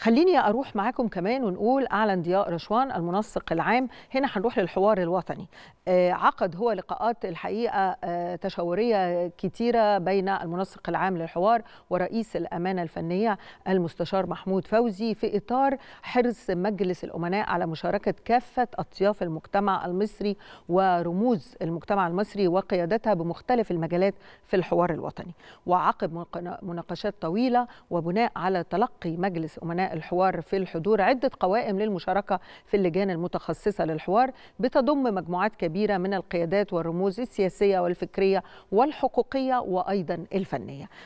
خليني اروح معاكم كمان ونقول اعلن ضياء رشوان المنسق العام هنا هنروح للحوار الوطني آه، عقد هو لقاءات الحقيقه آه، تشاوريه كتيره بين المنسق العام للحوار ورئيس الامانه الفنيه المستشار محمود فوزي في اطار حرص مجلس الامناء على مشاركه كافه اطياف المجتمع المصري ورموز المجتمع المصري وقيادتها بمختلف المجالات في الحوار الوطني وعقب مناقشات طويله وبناء على تلقي مجلس امناء الحوار في الحضور عده قوائم للمشاركه في اللجان المتخصصه للحوار بتضم مجموعات كبيره من القيادات والرموز السياسيه والفكريه والحقوقيه وايضا الفنيه.